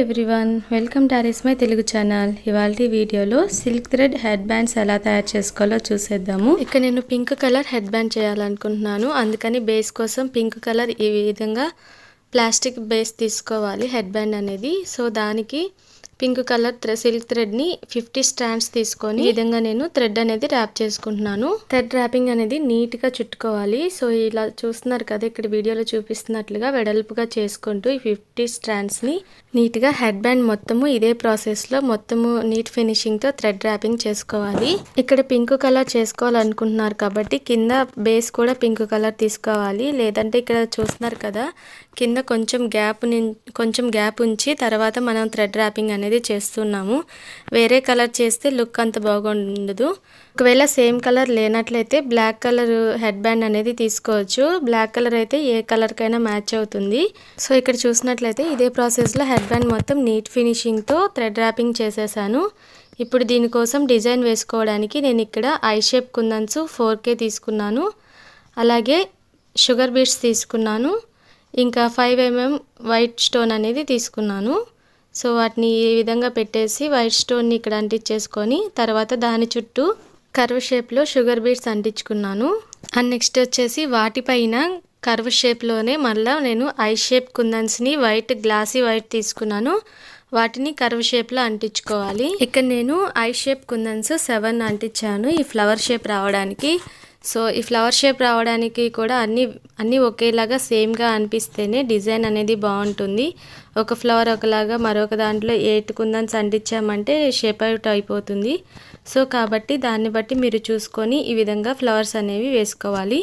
everyone welcome టారీస్ my Telugu channel ఇవాళ వీడియోలో సిల్క్ థ్రెడ్ హెడ్ బ్యాండ్స్ ఎలా తయారు చేసుకోవాలో చూసేద్దాము ఇక్కడ నేను పింక్ కలర్ హెడ్ బ్యాండ్ చేయాలనుకుంటున్నాను అందుకని బేస్ కోసం పింక్ కలర్ ఈ విధంగా ప్లాస్టిక్ బేస్ తీసుకోవాలి హెడ్ బ్యాండ్ అనేది సో దానికి పింక్ కలర్ సిల్క్ ని ఫిఫ్టీ స్టాండ్స్ తీసుకొని ఈ విధంగా నేను థ్రెడ్ అనేది ర్యాప్ చేసుకుంటున్నాను థ్రెడ్ ర్యాపింగ్ అనేది నీట్గా చుట్టుకోవాలి సో ఇలా చూస్తున్నారు కదా ఇక్కడ వీడియోలో చూపిస్తున్నట్లుగా వెడల్పుగా చేసుకుంటూ ఈ ఫిఫ్టీ నీట్ నీట్గా హెడ్ బ్యాండ్ మొత్తము ఇదే ప్రాసెస్లో మొత్తము నీట్ ఫినిషింగ్తో థ్రెడ్ ర్యాపింగ్ చేసుకోవాలి ఇక్కడ పింక్ కలర్ చేసుకోవాలనుకుంటున్నారు కాబట్టి కింద బేస్ కూడా పింక్ కలర్ తీసుకోవాలి లేదంటే ఇక్కడ చూస్తున్నారు కదా కింద కొంచెం గ్యాప్ కొంచెం గ్యాప్ ఉంచి తర్వాత మనం థ్రెడ్ ర్యాపింగ్ అనేది అనేది చేస్తున్నాము వేరే కలర్ చేస్తే లుక్ అంత బాగుండదు ఒకవేళ సేమ్ కలర్ లేనట్లయితే బ్లాక్ కలర్ హెడ్ బ్యాండ్ అనేది తీసుకోవచ్చు బ్లాక్ కలర్ అయితే ఏ కలర్కైనా మ్యాచ్ అవుతుంది సో ఇక్కడ చూసినట్లయితే ఇదే ప్రాసెస్లో హెడ్ బ్యాండ్ మొత్తం నీట్ ఫినిషింగ్తో థ్రెడ్ ర్యాపింగ్ చేసేసాను ఇప్పుడు దీనికోసం డిజైన్ వేసుకోవడానికి నేను ఇక్కడ ఐ షేప్ కుందన్స్ ఫోర్ కే తీసుకున్నాను అలాగే షుగర్ బీట్స్ తీసుకున్నాను ఇంకా ఫైవ్ ఎంఎం వైట్ స్టోన్ అనేది తీసుకున్నాను సో వాటిని ఈ విధంగా పెట్టేసి వైట్ స్టోన్ని ఇక్కడ అంటించేసుకొని తర్వాత దాని చుట్టూ కర్వ్ షేప్లో షుగర్ బీట్స్ అంటించుకున్నాను అండ్ నెక్స్ట్ వచ్చేసి వాటిపైన కర్వ్ షేప్లోనే మళ్ళీ నేను ఐ షేప్ కుందన్స్ని వైట్ గ్లాసీ వైట్ తీసుకున్నాను వాటిని కర్వ్ షేప్లో అంటించుకోవాలి ఇక్కడ నేను ఐ షేప్ కుందన్స్ సెవెన్ అంటించాను ఈ ఫ్లవర్ షేప్ రావడానికి సో ఈ ఫ్లవర్ షేప్ రావడానికి కూడా అన్ని అన్నీ ఒకేలాగా సేమ్గా అనిపిస్తేనే డిజైన్ అనేది బాగుంటుంది ఒక ఫ్లవర్ ఒకలాగా మరొక దాంట్లో ఏటుకుందని సంటించామంటే షేప్ అవుట్ అయిపోతుంది సో కాబట్టి దాన్ని బట్టి మీరు చూసుకొని ఈ విధంగా ఫ్లవర్స్ అనేవి వేసుకోవాలి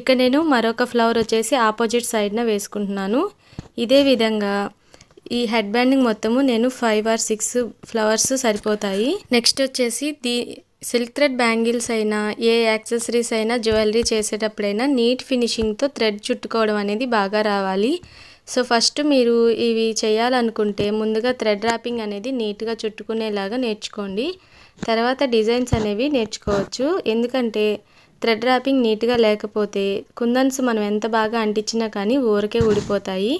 ఇక నేను మరొక ఫ్లవర్ వచ్చేసి ఆపోజిట్ సైడ్న వేసుకుంటున్నాను ఇదే విధంగా ఈ హెడ్ బ్యాండింగ్ మొత్తము నేను ఫైవ్ ఆర్ సిక్స్ ఫ్లవర్స్ సరిపోతాయి నెక్స్ట్ వచ్చేసి దీ సిల్క్ థ్రెడ్ బ్యాంగిల్స్ అయినా ఏ యాక్సెసరీస్ అయినా జ్యువెలరీ చేసేటప్పుడైనా నీట్ ఫినిషింగ్తో థ్రెడ్ చుట్టుకోవడం అనేది బాగా రావాలి సో ఫస్ట్ మీరు ఇవి చేయాలనుకుంటే ముందుగా థ్రెడ్ ర్యాపింగ్ అనేది నీట్గా చుట్టుకునేలాగా నేర్చుకోండి తర్వాత డిజైన్స్ అనేవి నేర్చుకోవచ్చు ఎందుకంటే థ్రెడ్ ర్యాపింగ్ నీట్గా లేకపోతే కుందన్స్ మనం ఎంత బాగా అంటించినా కానీ ఊరికే ఊడిపోతాయి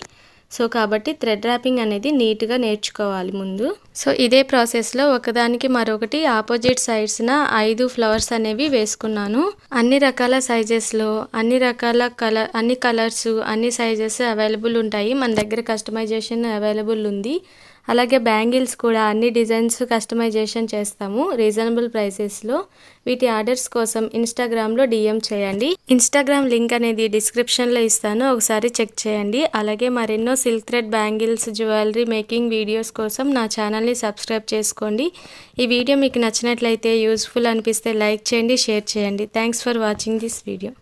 సో కాబట్టి థ్రెడ్ ర్యాపింగ్ అనేది నీట్గా నేర్చుకోవాలి ముందు సో ఇదే ప్రాసెస్లో ఒకదానికి మరొకటి ఆపోజిట్ సైడ్స్న ఐదు ఫ్లవర్స్ అనేవి వేసుకున్నాను అన్ని రకాల సైజెస్లో అన్ని రకాల కలర్ అన్ని కలర్స్ అన్ని సైజెస్ అవైలబుల్ ఉంటాయి మన దగ్గర కస్టమైజేషన్ అవైలబుల్ ఉంది అలాగే బ్యాంగిల్స్ కూడా అన్ని డిజైన్స్ కస్టమైజేషన్ చేస్తాము రీజనబుల్ ప్రైసెస్లో వీటి ఆర్డర్స్ కోసం ఇన్స్టాగ్రామ్లో డిఎం చేయండి ఇన్స్టాగ్రామ్ లింక్ అనేది డిస్క్రిప్షన్లో ఇస్తాను ఒకసారి చెక్ చేయండి అలాగే మరెన్నో silk thread bangles jewellery making videos కోసం నా ఛానల్ని సబ్స్క్రైబ్ చేసుకోండి ఈ వీడియో మీకు నచ్చినట్లయితే యూజ్ఫుల్ అనిపిస్తే లైక్ చేయండి షేర్ చేయండి thanks for watching this video